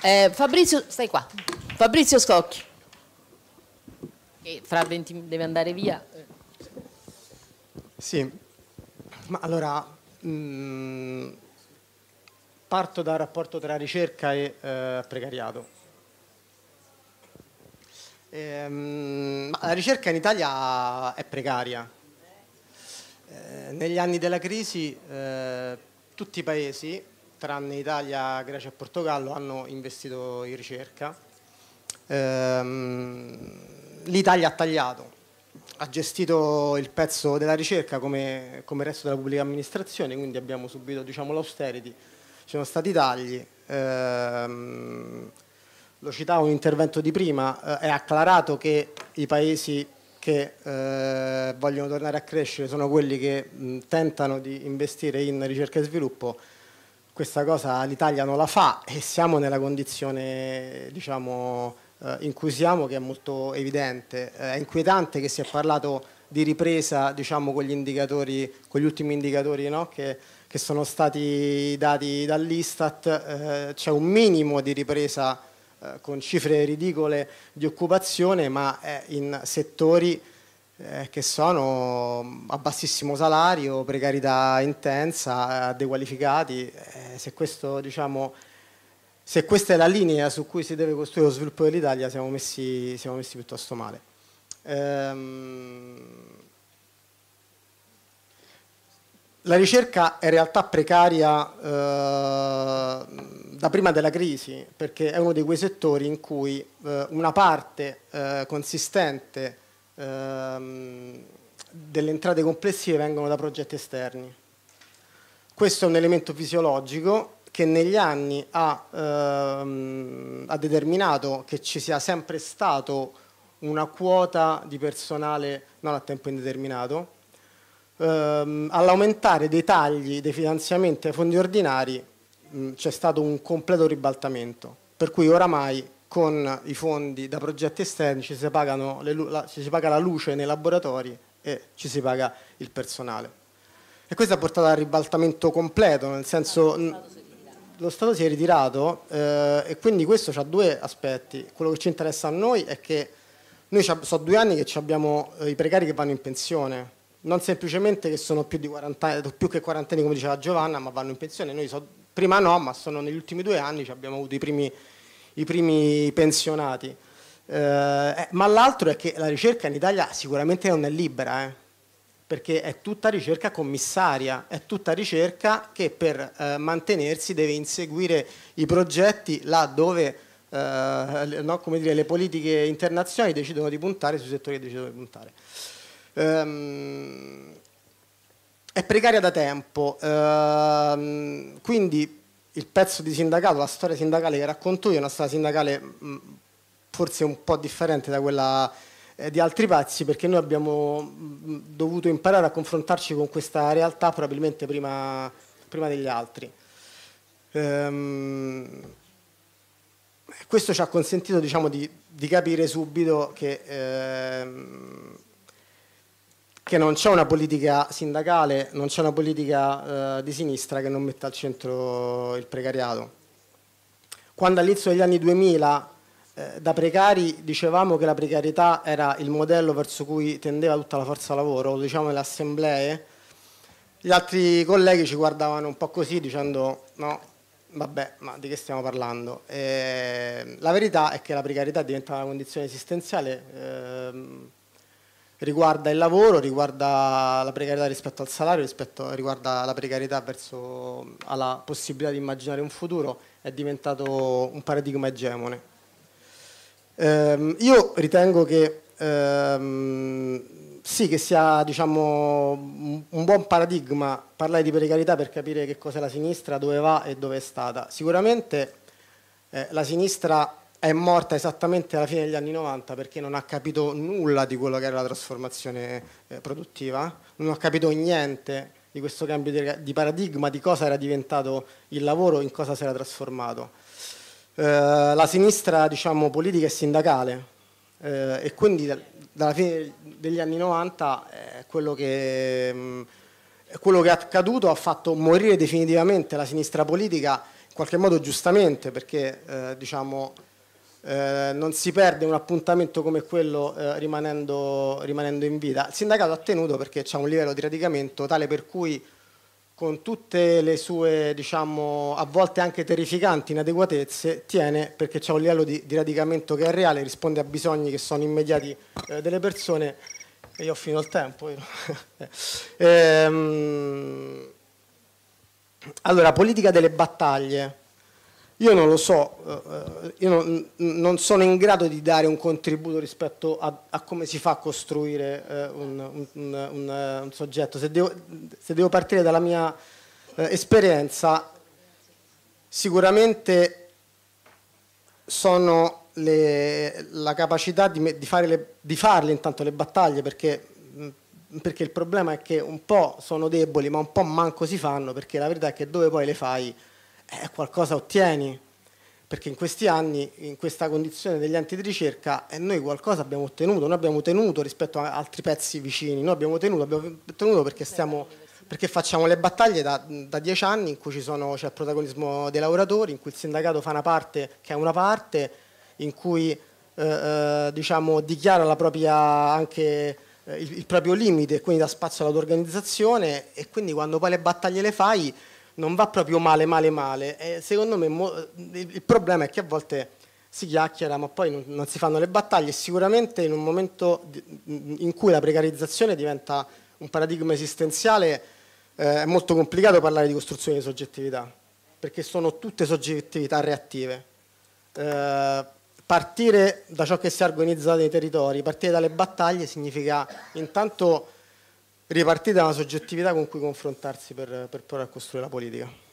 Eh, Fabrizio, stai qua. Fabrizio Scocchi. Che fra 20 deve andare via. Sì, ma allora mh, mm, parto dal rapporto tra ricerca e eh, precariato. E, ehm, mh, la ricerca in Italia è precaria. Eh, negli anni della crisi eh, tutti i paesi tranne Italia, Grecia e Portogallo, hanno investito in ricerca. Ehm, L'Italia ha tagliato, ha gestito il pezzo della ricerca come, come il resto della pubblica amministrazione, quindi abbiamo subito diciamo, l'austerity, ci sono stati tagli. Ehm, lo citavo un intervento di prima, eh, è acclarato che i paesi che eh, vogliono tornare a crescere sono quelli che mh, tentano di investire in ricerca e sviluppo questa cosa l'Italia non la fa e siamo nella condizione diciamo, eh, in cui siamo che è molto evidente. Eh, è inquietante che si è parlato di ripresa diciamo, con, gli con, gli ultimi indicatori no? che, che, sono stati dati dall'Istat, eh, c'è un minimo di ripresa con cifre ridicole di occupazione, ma è in settori eh, che sono mm, a bassissimo salario, precarietà intensa, eh, dequalificati. Eh, se, questo, diciamo, se, questa è la linea su cui si deve costruire lo sviluppo dell'Italia, siamo messi, siamo messi piuttosto male. Ehm... La ricerca è in realtà precaria eh, da prima della crisi, perché è uno di quei settori in cui eh, una parte eh, consistente ehm, delle entrate complessive vengono da progetti esterni. Questo è un elemento fisiologico che negli anni ha, ehm, ha determinato che ci sia sempre stato una quota di personale non a tempo indeterminato, ehm, all'aumentare dei tagli dei finanziamenti ai fondi ordinari c'è stato un completo ribaltamento, per cui oramai con i fondi da progetti esterni ci si, le, la, ci si paga la luce nei laboratori e ci si paga il personale. E questo ha portato al ribaltamento completo, nel senso lo Stato si è ritirato eh, e quindi questo ha due aspetti. Quello che ci interessa a noi è che noi sono due anni che abbiamo eh, i precari che vanno in pensione, non semplicemente che sono più, di 40, più che quarantenni come diceva Giovanna, ma vanno in pensione. Noi so, prima no, ma sono negli ultimi due anni, abbiamo avuto i primi i primi pensionati. Eh, eh, ma l'altro è che la ricerca in Italia sicuramente non è libera, eh, perché è tutta ricerca commissaria, è tutta ricerca che per eh, mantenersi deve inseguire i progetti là dove eh, no, dire, le politiche internazionali decidono di puntare sui settori che decidono di puntare. Ehm, è precaria da tempo, ehm, quindi il pezzo di sindacato, la storia sindacale che racconto io è una storia sindacale mm, forse un po' differente da quella eh, di altri pezzi perché noi abbiamo mm, dovuto imparare a confrontarci con questa realtà probabilmente prima, prima degli altri. Ehm, questo ci ha consentito diciamo, di, di, capire subito che ehm, che non c'è una politica sindacale, non c'è una politica eh, di sinistra che non metta al centro il precariato. Quando all'inizio degli anni 2000 eh, da precari dicevamo che la precarietà era il modello verso cui tendeva tutta la forza lavoro, lo diciamo nelle assemblee, gli altri colleghi ci guardavano un po' così dicendo no, vabbè, ma di che stiamo parlando? Eh, la verità è che la precarietà diventa una condizione esistenziale ehm, riguarda il lavoro, riguarda la precarietà rispetto al salario, rispetto, riguarda la precarietà verso alla possibilità di immaginare un futuro, è diventato un paradigma egemone. Ehm, io ritengo che, ehm, sì, che sia diciamo, un buon paradigma parlare di precarietà per capire che cos'è la sinistra, dove va e dove è stata. Sicuramente eh, la sinistra è morta esattamente alla fine degli anni 90 perché non ha capito nulla di quello che era la trasformazione eh, produttiva, non ha capito niente di questo cambio di paradigma, di cosa era diventato il lavoro, in cosa si era trasformato. Eh, la sinistra diciamo, politica e sindacale eh, e quindi dalla fine degli anni 90 quello, che, mm, quello che è accaduto ha fatto morire definitivamente la sinistra politica, in qualche modo giustamente, perché diciamo, eh, non si perde un appuntamento come quello eh, rimanendo, rimanendo, in vita. Il sindacato ha tenuto perché c'è un livello di radicamento tale per cui con tutte le sue, diciamo, a volte anche terrificanti inadeguatezze, tiene perché c'è un livello di, di, radicamento che è reale, risponde a bisogni che sono immediati eh, delle persone. E io ho finito il tempo. ehm, allora, politica delle battaglie. Io non lo so, eh, io non, non, sono in grado di dare un contributo rispetto a, a come si fa a costruire eh, un, un, un, eh, un soggetto. Se devo, se devo, partire dalla mia esperienza, sicuramente sono le, la capacità di, di, fare le, di, farle intanto le battaglie, perché, perché il problema è che un po' sono deboli, ma un po' manco si fanno, perché la verità è che dove poi le fai eh, qualcosa ottieni, perché in questi anni, in questa condizione degli enti di ricerca, eh, noi qualcosa abbiamo ottenuto, noi abbiamo tenuto rispetto a altri pezzi vicini, noi abbiamo tenuto, abbiamo ottenuto perché, stiamo, perché facciamo le battaglie da, da dieci anni in cui c'è il protagonismo dei lavoratori, in cui il sindacato fa una parte che è una parte, in cui eh, eh diciamo, dichiara propria, anche eh, il, il, proprio limite, quindi dà spazio alla tua organizzazione e quindi quando poi le battaglie le fai non va proprio male, male, male. E secondo me il problema è che a volte si chiacchiera ma poi non, non si fanno le battaglie. Sicuramente in un momento in cui la precarizzazione diventa un paradigma esistenziale eh, è molto complicato parlare di costruzione di soggettività, perché sono tutte soggettività reattive. Eh, partire da ciò che si organizza nei territori, partire dalle battaglie significa intanto ripartire da una soggettività con cui confrontarsi per, per provare a costruire la politica.